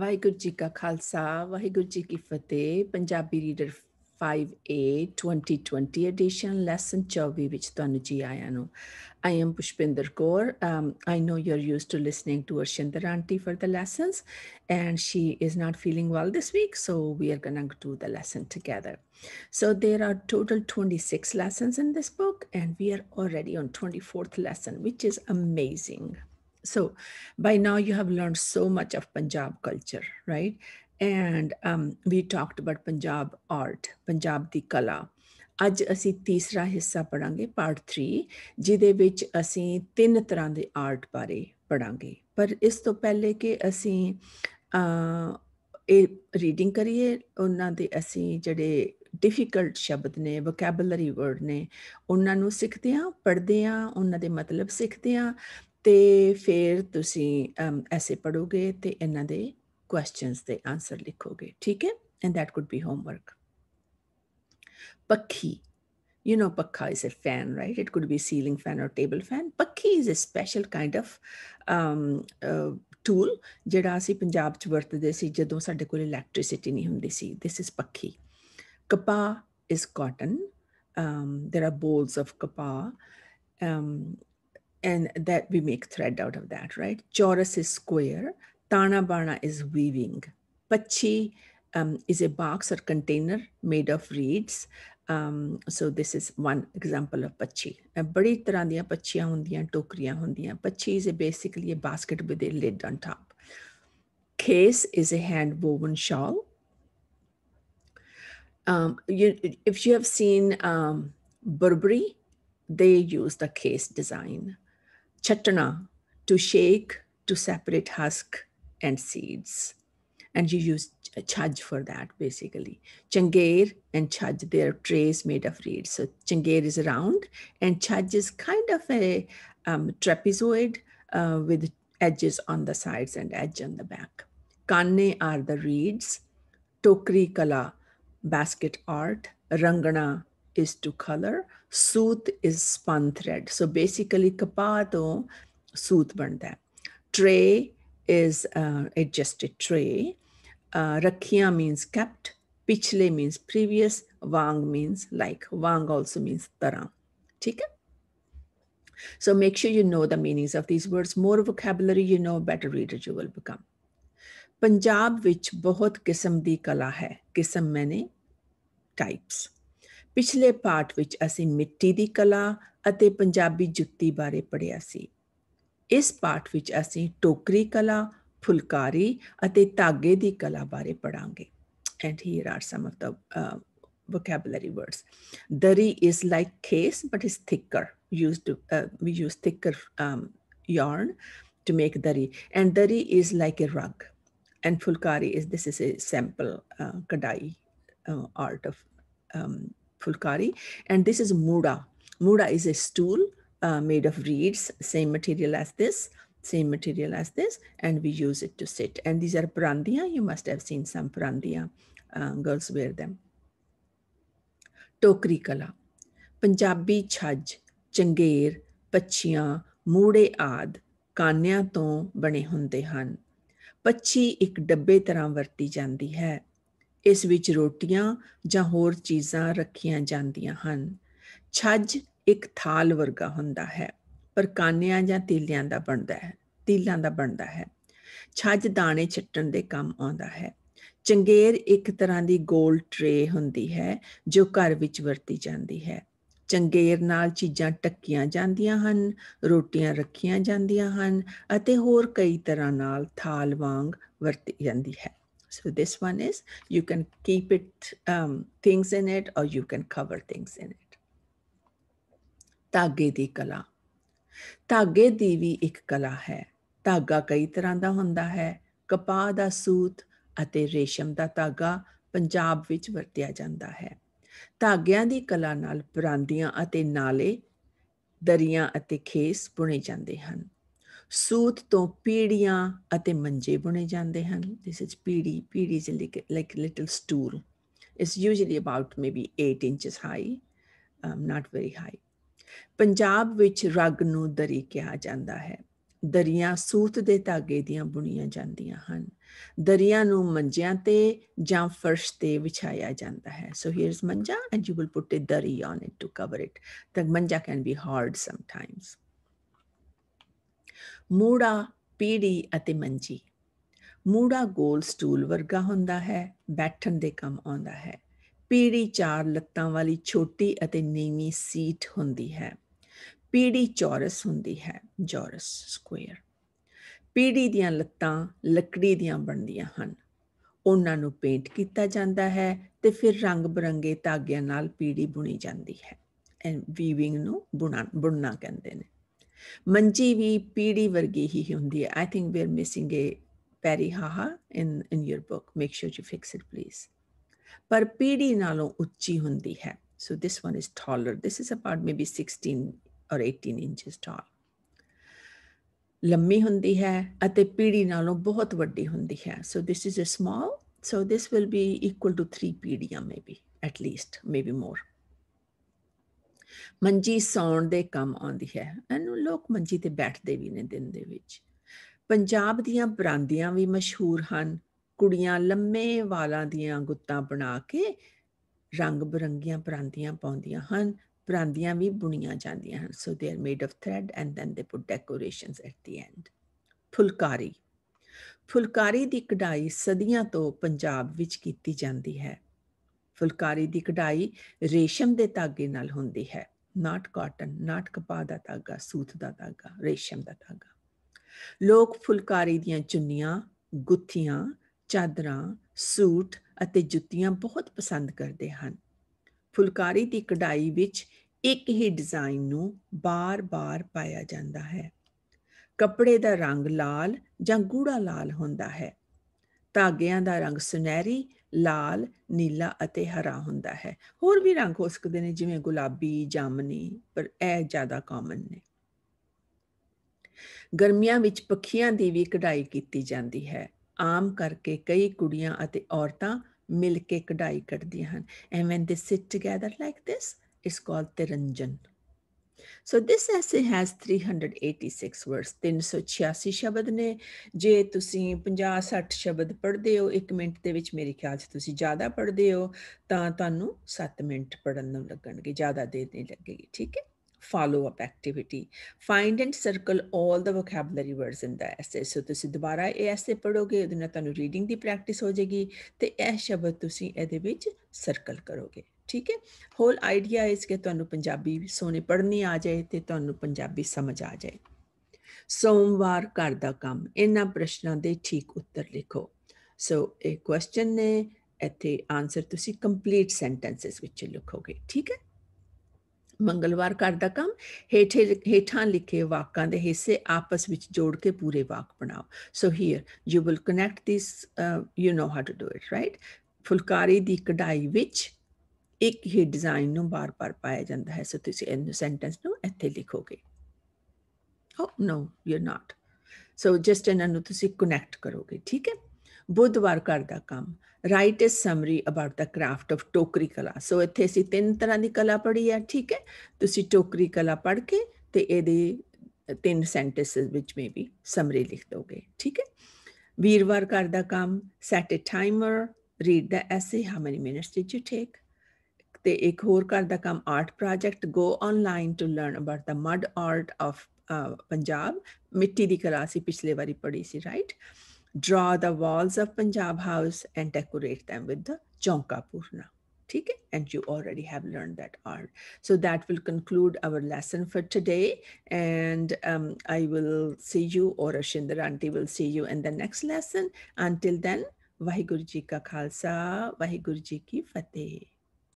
ਵਾਹਿਗੁਰੂ ਜੀ ਕਾ ਖਾਲਸਾ ਵਾਹਿਗੁਰੂ ਜੀ ਕੀ ਫਤਿਹ Punjabi reader 5A 2020 edition lesson 24 ਵਿੱਚ ਤੁਹਾਨੂੰ ਜੀ ਆਇਆਂ ਨੂੰ I am Pushpinder Kaur I know you are used to listening to Arshinder auntie for the lessons and she is not feeling well this week so we are going to do the lesson together so there are total 26 lessons in this book and we are already on 24th lesson which is amazing So by now you have learned so much of Punjab culture, right? And um, we talked about Punjab art, Punjab di kala. ਅੱਜ ਅਸੀਂ ਤੀਸਰਾ ਹਿੱਸਾ ਪੜਾਂਗੇ part 3 ਜਿਹਦੇ ਵਿੱਚ ਅਸੀਂ ਤਿੰਨ ਤਰ੍ਹਾਂ ਦੇ ਆਰਟ ਬਾਰੇ ਪੜਾਂਗੇ ਪਰ ਇਸ ਤੋਂ ਪਹਿਲੇ ਕਿ ਅਸੀਂ ਇਹ ਰੀਡਿੰਗ ਕਰੀਏ ਉਹਨਾਂ ਦੇ ਅਸੀਂ ਜਿਹੜੇ ਡਿਫਿਕਲਟ ਸ਼ਬਦ ਨੇ ਵੋਕੈਬਲਰੀ ਵਰਡ ਨੇ ਉਹਨਾਂ ਨੂੰ ਸਿੱਖਦੇ ਆ ਪੜ੍ਹਦੇ ਆ ਉਹਨਾਂ ਦੇ ਮਤਲਬ ਸਿੱਖਦੇ ਆ ਤੇ ਫਿਰ ਤੁਸੀਂ ਐਸੇ ਪੜੋਗੇ ਤੇ ਇਹਨਾਂ ਦੇ ਕੁਐਸਚਨਸ ਦੇ ਆਨਸਰ ਲਿਖੋਗੇ ਠੀਕ ਹੈ and that could be homework pakhi you know pakha is a fan right it could be ceiling fan or table fan pakhi is a special kind of um tool ਜਿਹੜਾ ਅਸੀਂ ਪੰਜਾਬ ਚ ਵਰਤਦੇ ਸੀ ਜਦੋਂ ਸਾਡੇ ਕੋਲ ਇਲੈਕਟ੍ਰਿਸਿਟੀ ਨਹੀਂ ਹੁੰਦੀ ਸੀ ਥਿਸ ਇਸ ਪੱਖੀ ਕਪਾ is cotton um there are bowls of kapa um and that we make thread out of that, right? Chorus is square, Tanabana is weaving, Pachi um, is a box or container made of reeds. Um, so this is one example of pachi. ਬੜੀ ਤਰ੍ਹਾਂ ਦੀਆਂ ਪੱਛੀਆਂ ਹੁੰਦੀਆਂ ਟੋਕਰੀਆਂ ਹੁੰਦੀਆਂ Pachi is a basically a basket with a lid on top. Case is a hand woven shawl. Um, you, if you have seen um, Burberry, they use the case design chatana to shake to separate husk and seeds. And you use chaj for that basically. Changer and chaj, they are trays made of reeds. So changer is round and chaj is kind of a um, trapezoid uh, with edges on the sides and edge on the back. Kanne are the reeds. Tokri kala, basket art. Rangana, is to color, Sooth is spun thread. So basically kapado तो banta. Tray is uh, adjusted tray. Uh, means kept. Pichle means previous. Wang means like. Wang also means tarang. ठीक So make sure you know the meanings of these words. More vocabulary you know, better reader you will become. Punjab, which, bohot kisam di ਕਲਾ ਹੈ ਕਿਸਮ ਮੈਨੇ types. ਪਿਛਲੇ ਪਾਠ ਵਿੱਚ ਅਸੀਂ ਮਿੱਟੀ ਦੀ ਕਲਾ ਅਤੇ ਪੰਜਾਬੀ ਜੁੱਤੀ ਬਾਰੇ ਪੜਿਆ ਸੀ ਇਸ ਪਾਠ ਵਿੱਚ ਅਸੀਂ ਟੋਕਰੀ ਕਲਾ ਫੁਲਕਾਰੀ ਅਤੇ ਧਾਗੇ ਦੀ ਕਲਾ ਬਾਰੇ ਪੜਾਂਗੇ and here are some of the uh, vocabulary words. Dari is like case, but it's thicker. Used uh, we use thicker um, yarn to make dari, and dari is like a rug, and fulkari is this is a sample kadai uh, art of um, Fulkari. And this is mura. Mura is a stool uh, made of reeds, same material as this, same material as this, and we use it to sit. And these are prandia. You must have seen some prandia Uh, girls wear them. Tokri kala, Punjabi chhaj, ਚੰਗੇਰ ਪੱਛੀਆਂ ਮੂੜੇ ad, ਕਾਨਿਆਂ ਤੋਂ bane ਹੁੰਦੇ ਹਨ ਪੱਛੀ ਇੱਕ ਡੱਬੇ ਤਰ੍ਹਾਂ ਵਰਤੀ ਇਸ ਵਿੱਚ ਰੋਟੀਆਂ ਜਾਂ ਹੋਰ ਚੀਜ਼ਾਂ ਰੱਖੀਆਂ ਜਾਂਦੀਆਂ ਹਨ ਛੱਜ ਇੱਕ ਥਾਲ ਵਰਗਾ ਹੁੰਦਾ ਹੈ ਪਰ ਕਾਨਿਆਂ ਜਾਂ ਤੀਲਿਆਂ ਦਾ ਬਣਦਾ ਹੈ ਤੀਲਾਂ ਦਾ ਬਣਦਾ ਹੈ ਛੱਜ ਦਾਣੇ ਛੱਟਣ ਦੇ ਕੰਮ ਆਉਂਦਾ ਹੈ ਚੰਗੇਰ ਇੱਕ ਤਰ੍ਹਾਂ ਦੀ ਗੋਲ ਟ੍ਰੇ ਹੁੰਦੀ ਹੈ ਜੋ ਘਰ ਵਿੱਚ ਵਰਤੀ ਜਾਂਦੀ ਹੈ ਚੰਗੇਰ ਨਾਲ ਚੀਜ਼ਾਂ ਟੱਕੀਆਂ ਜਾਂਦੀਆਂ ਹਨ ਰੋਟੀਆਂ ਰੱਖੀਆਂ ਜਾਂਦੀਆਂ ਹਨ ਅਤੇ ਹੋਰ ਕਈ ਤਰ੍ਹਾਂ ਨਾਲ ਥਾਲ ਵਾਂਗ ਵਰਤੀ ਜਾਂਦੀ ਹੈ So this one is you can keep it um, things in it or you can cover things in it. ਧਾਗੇ ਦੀ ਕਲਾ ਧਾਗੇ ਦੀ ਵੀ ਇੱਕ ਕਲਾ ਹੈ ਧਾਗਾ ਕਈ ਤਰ੍ਹਾਂ ਦਾ ਹੁੰਦਾ ਹੈ ਕਪਾਹ ਦਾ ਸੂਤ ਅਤੇ ਰੇਸ਼ਮ ਦਾ ਧਾਗਾ ਪੰਜਾਬ ਵਿੱਚ ਵਰਤਿਆ ਜਾਂਦਾ ਹੈ ਧਾਗਿਆਂ ਦੀ ਕਲਾ ਨਾਲ ਬਰਾਂਦੀਆਂ ਅਤੇ ਨਾਲੇ ਦਰੀਆਂ ਅਤੇ ਖੇਸ ਬੁਣੇ ਜਾਂਦੇ ਹਨ ਸੂਤ ਤੋਂ ਪੀੜੀਆਂ ਅਤੇ ਮੰਜੇ ਬੁਣੇ ਜਾਂਦੇ ਹਨ this is peedhi peedhi is like little stool it's usually about maybe 8 inches high not very high Punjab ਵਿੱਚ ਰਗ ਨੂੰ ਦਰੀ ਕਿਹਾ ਜਾਂਦਾ ਹੈ ਦਰੀਆਂ ਸੂਤ ਦੇ ਧਾਗੇ ਦੀਆਂ ਬੁਣੀਆਂ ਜਾਂਦੀਆਂ ਹਨ ਦਰੀਆਂ ਨੂੰ ਮੰਜਿਆਂ ਤੇ ਜਾਂ ਫਰਸ਼ ਤੇ ਵਿਛਾਇਆ ਜਾਂਦਾ ਹੈ so here is manja and you will put a dari on it to cover it ਤਾਂ manja can be hard sometimes ਮੂੜਾ ਪੀੜੀ ਅਤੇ ਮੰਜੀ ਮੂੜਾ ਗੋਲ ਸਟੂਲ ਵਰਗਾ ਹੁੰਦਾ ਹੈ ਬੈਠਣ ਦੇ ਕੰਮ ਆਉਂਦਾ ਹੈ ਪੀੜੀ ਚਾਰ ਲੱਤਾਂ ਵਾਲੀ ਛੋਟੀ ਅਤੇ ਨੀਵੀਂ ਸੀਟ ਹੁੰਦੀ ਹੈ ਪੀੜੀ ਚੌਰਸ ਹੁੰਦੀ ਹੈ ਜੌਰਸ ਸਕੁਅਰ ਪੀੜੀ ਦੀਆਂ ਲੱਤਾਂ ਲੱਕੜੀ ਦੀਆਂ ਬਣਦੀਆਂ ਹਨ ਉਹਨਾਂ ਨੂੰ ਪੇਂਟ ਕੀਤਾ ਜਾਂਦਾ ਹੈ ਤੇ ਫਿਰ ਰੰਗ ਬਰੰਗੇ ਧਾਗਿਆਂ ਨਾਲ ਪੀੜੀ ਬੁਣੀ ਜਾਂਦੀ ਹੈ ਐਂਡ ਵੀਵਿੰਗ ਨੂੰ ਬੁਣਨਾ ਕਹਿੰਦੇ ਨੇ ਮੰਜੀ ਵੀ ਪੀੜੀ ਵਰਗੀ ਹੀ ਹੁੰਦੀ ਹੈ I think we are missing a ਪੈਰੀ haha in in your book make sure you fix it please ਪਰ ਪੀੜੀ ਨਾਲੋਂ ਉੱਚੀ ਹੁੰਦੀ ਹੈ so this one is taller this is about maybe 16 or 18 inches tall ਲੰਮੀ ਹੁੰਦੀ ਹੈ ਅਤੇ ਪੀੜੀ ਨਾਲੋਂ ਬਹੁਤ ਵੱਡੀ ਹੁੰਦੀ ਹੈ so this is a small so this will be equal to 3 ਪੀੜੀਆਂ maybe at least maybe more ਮੰਜੀ ਸੌਣ ਦੇ ਕੰਮ ਆਉਂਦੀ ਹੈ ਇਹਨੂੰ ਲੋਕ ਮੰਜੀ ਤੇ ਬੈਠਦੇ ਵੀ ਨੇ ਦਿਨ ਦੇ ਵਿੱਚ ਪੰਜਾਬ ਦੀਆਂ ਬਰਾਂਦੀਆਂ ਵੀ ਮਸ਼ਹੂਰ ਹਨ ਕੁੜੀਆਂ ਲੰਮੇ ਵਾਲਾਂ ਦੀਆਂ ਗੁੱਤਾਂ ਬਣਾ ਕੇ ਰੰਗ ਬਰੰਗੀਆਂ ਬਰਾਂਦੀਆਂ ਪਾਉਂਦੀਆਂ ਹਨ ਬਰਾਂਦੀਆਂ ਵੀ ਬੁਣੀਆਂ ਜਾਂਦੀਆਂ ਹਨ so they are made of thread and then they put decorations at the end phulkari phulkari ਦੀ ਕਢਾਈ ਸਦੀਆਂ ਤੋਂ ਪੰਜਾਬ ਵਿੱਚ ਕੀਤੀ ਜਾਂਦੀ ਹੈ ਫੁਲਕਾਰੀ ਦੀ ਕਢਾਈ ਰੇਸ਼ਮ ਦੇ ਧਾਗੇ ਨਾਲ ਹੁੰਦੀ ਹੈ ਨਾਟ ਕਾਟਨ ਨਾਟ ਕਪਾ ਦਾ ਧਾਗਾ ਸੂਤ ਦਾ ਧਾਗਾ ਰੇਸ਼ਮ ਦਾ ਧਾਗਾ ਲੋਕ ਫੁਲਕਾਰੀ ਦੀਆਂ ਚੁੰਨੀਆਂ ਗੁੱਥੀਆਂ ਚਾਦਰਾਂ ਸੂਟ ਅਤੇ ਜੁੱਤੀਆਂ ਬਹੁਤ ਪਸੰਦ ਕਰਦੇ ਹਨ ਫੁਲਕਾਰੀ ਦੀ ਕਢਾਈ ਵਿੱਚ ਇੱਕ ਹੀ ਡਿਜ਼ਾਈਨ ਨੂੰ ਬਾਰ-ਬਾਰ ਪਾਇਆ ਜਾਂਦਾ ਹੈ ਕੱਪੜੇ ਦਾ ਰੰਗ ਲਾਲ ਜਾਂ ਗੂੜਾ ਲਾਲ ਹੁੰਦਾ ਹੈ ਧਾਗਿਆਂ ਦਾ ਰੰਗ ਸੁਨਹਿਰੀ ਲਾਲ ਨੀਲਾ ਅਤੇ ਹਰਾ ਹੁੰਦਾ ਹੈ ਹੋਰ ਵੀ ਰੰਗ ਹੋ ਸਕਦੇ ਨੇ ਜਿਵੇਂ ਗੁਲਾਬੀ ਜਾਮਨੀ ਪਰ ਇਹ ਜ਼ਿਆਦਾ ਕਾਮਨ ਨੇ ਗਰਮੀਆਂ ਵਿੱਚ ਪੱਖੀਆਂ ਦੀ ਵੀ ਕਢਾਈ ਕੀਤੀ ਜਾਂਦੀ ਹੈ ਆਮ ਕਰਕੇ ਕਈ ਕੁੜੀਆਂ ਅਤੇ ਔਰਤਾਂ ਮਿਲ ਕੇ ਕਢਾਈ ਕੱਢਦੀਆਂ ਹਨ and when they sit together like this it's called trinjan so this essay has 386 words 386 ਸ਼ਬਦ ਨੇ ਜੇ ਤੁਸੀਂ 50 60 ਸ਼ਬਦ ਪੜ੍ਹਦੇ ਹੋ 1 ਮਿੰਟ ਦੇ ਵਿੱਚ ਮੇਰੇ ਖਿਆਲ 'ਚ ਤੁਸੀਂ ਜ਼ਿਆਦਾ ਪੜ੍ਹਦੇ ਹੋ ਤਾਂ ਤੁਹਾਨੂੰ 7 ਮਿੰਟ ਪੜਨ ਨੂੰ ਲੱਗਣਗੇ ਜ਼ਿਆਦਾ ਦੇਰ ਨਹੀਂ ਲੱਗੇਗੀ ਠੀਕ ਹੈ follow up activity find and circle 올 the vocabulary words in the essay so ਤੁਸੀਂ ਦੁਬਾਰਾ ਇਹ ਐਸੇ ਪੜੋਗੇ ਉਹਦੇ ਨਾਲ ਤੁਹਾਨੂੰ ਰੀਡਿੰਗ ਦੀ ਪ੍ਰੈਕਟਿਸ ਹੋ ਜਾਏਗੀ ਤੇ ਇਹ ਸ਼ਬਦ ਤੁਸੀਂ ਇਹਦੇ ਵਿੱਚ ਸਰਕਲ ਕਰੋਗੇ ਠੀਕ ਹੈ ਹੋਲ ਆਈਡੀਆ ਇਸ ਕਿ ਤੁਹਾਨੂੰ ਪੰਜਾਬੀ ਸੋਨੇ ਪੜ੍ਹਨੀ ਆ ਜਾਏ ਤੇ ਤੁਹਾਨੂੰ ਪੰਜਾਬੀ ਸਮਝ ਆ ਜਾਏ ਸੋਮਵਾਰ ਘਰ ਦਾ ਕੰਮ ਇਹਨਾਂ ਪ੍ਰਸ਼ਨਾਂ ਦੇ ਠੀਕ ਉੱਤਰ ਲਿਖੋ ਸੋ ਇਹ ਕੁਐਸਚਨ ਨੇ ਇੱਥੇ ਆਨਸਰ ਤੁਸੀਂ ਕੰਪਲੀਟ ਸੈਂਟੈਂਸਸ ਵਿੱਚ ਲਿਖੋਗੇ ਠੀਕ ਹੈ ਮੰਗਲਵਾਰ ਘਰ ਦਾ ਕੰਮ ਹੇਠੇ ਹੇਠਾਂ ਲਿਖੇ ਵਾਕਾਂ ਦੇ ਹਿੱਸੇ ਆਪਸ ਵਿੱਚ ਜੋੜ ਕੇ ਪੂਰੇ ਵਾਕ ਬਣਾਓ so here you will connect this you know how to do it right phulkari ਦੀ ਕਢਾਈ ਵਿੱਚ ਇੱਕ ਹੀ ਡਿਜ਼ਾਈਨ ਨੂੰ ਬਾਰ-ਬਾਰ ਪਾਇਆ ਜਾਂਦਾ ਹੈ ਸੋ ਤੁਸੀਂ ਇਹ ਸੈਂਟੈਂਸ ਨੂੰ ਇੱਥੇ ਲਿਖੋਗੇ oh no you are not so just ਇਹਨਾਂ ਨੂੰ ਤੁਸੀਂ ਕਨੈਕਟ ਕਰੋਗੇ ਠੀਕ ਹੈ ਬੁੱਧਵਾਰ ਕਰਦਾ ਕੰਮ write this summary about the craft of tokri ਕਲਾ ਸੋ ਇੱਥੇ ਅਸੀਂ ਤਿੰਨ ਤਰ੍ਹਾਂ ਦੀ ਕਲਾ ਪੜ੍ਹੀ ਹੈ ਠੀਕ ਹੈ ਤੁਸੀਂ ਟੋਕਰੀ ਕਲਾ ਪੜ੍ਹ ਕੇ ਤੇ ਇਹਦੇ ਤਿੰਨ ਸੈਂਟੈਂਸਸ ਵਿੱਚ ਮੇ ਵੀ ਸਮਰੀ ਲਿਖ ਦੋਗੇ ਠੀਕ ਹੈ ਵੀਰਵਾਰ ਕਰਦਾ ਕੰਮ set a timer read the essay how many minutes did you take The ਇੱਕ ਹੋਰ ਘਰ ਦਾ ਕੰਮ art project go online to learn about the mud art of Punjab ਮਿੱਟੀ ਦੀ ਕਲਾ draw the walls of Punjab house and decorate them with the Chonka Purna. Okay? And you already have learned that art. So that will conclude our lesson for today. And um, I will see you or Ashindaranti will see you in the next lesson. Until then, Vaheguru Ji Ka Khalsa, Vaheguru Ji Ki Fateh.